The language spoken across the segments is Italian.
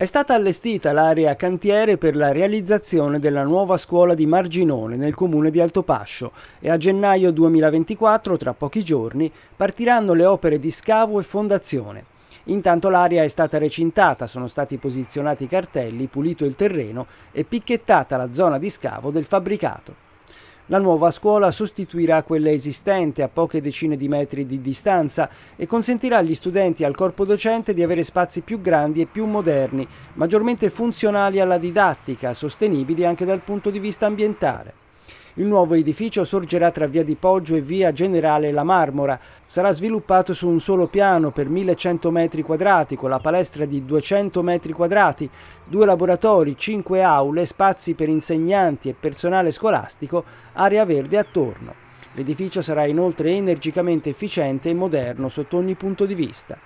È stata allestita l'area cantiere per la realizzazione della nuova scuola di Marginone nel comune di Altopascio e a gennaio 2024, tra pochi giorni, partiranno le opere di scavo e fondazione. Intanto l'area è stata recintata, sono stati posizionati cartelli, pulito il terreno e picchettata la zona di scavo del fabbricato. La nuova scuola sostituirà quella esistente a poche decine di metri di distanza e consentirà agli studenti e al corpo docente di avere spazi più grandi e più moderni, maggiormente funzionali alla didattica, sostenibili anche dal punto di vista ambientale. Il nuovo edificio sorgerà tra via di Poggio e via Generale La Marmora. Sarà sviluppato su un solo piano per 1100 metri quadrati, con la palestra di 200 metri quadrati, due laboratori, cinque aule, spazi per insegnanti e personale scolastico, area verde attorno. L'edificio sarà inoltre energicamente efficiente e moderno sotto ogni punto di vista.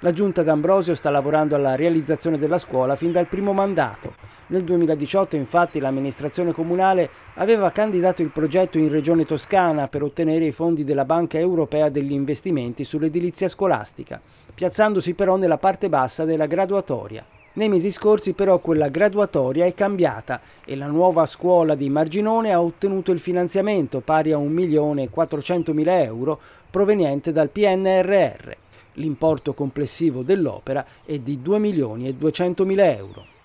La giunta d'Ambrosio sta lavorando alla realizzazione della scuola fin dal primo mandato. Nel 2018 infatti l'amministrazione comunale aveva candidato il progetto in Regione Toscana per ottenere i fondi della Banca Europea degli investimenti sull'edilizia scolastica, piazzandosi però nella parte bassa della graduatoria. Nei mesi scorsi però quella graduatoria è cambiata e la nuova scuola di Marginone ha ottenuto il finanziamento pari a 1.400.000 euro proveniente dal PNRR. L'importo complessivo dell'opera è di 2 milioni e 200 mila euro.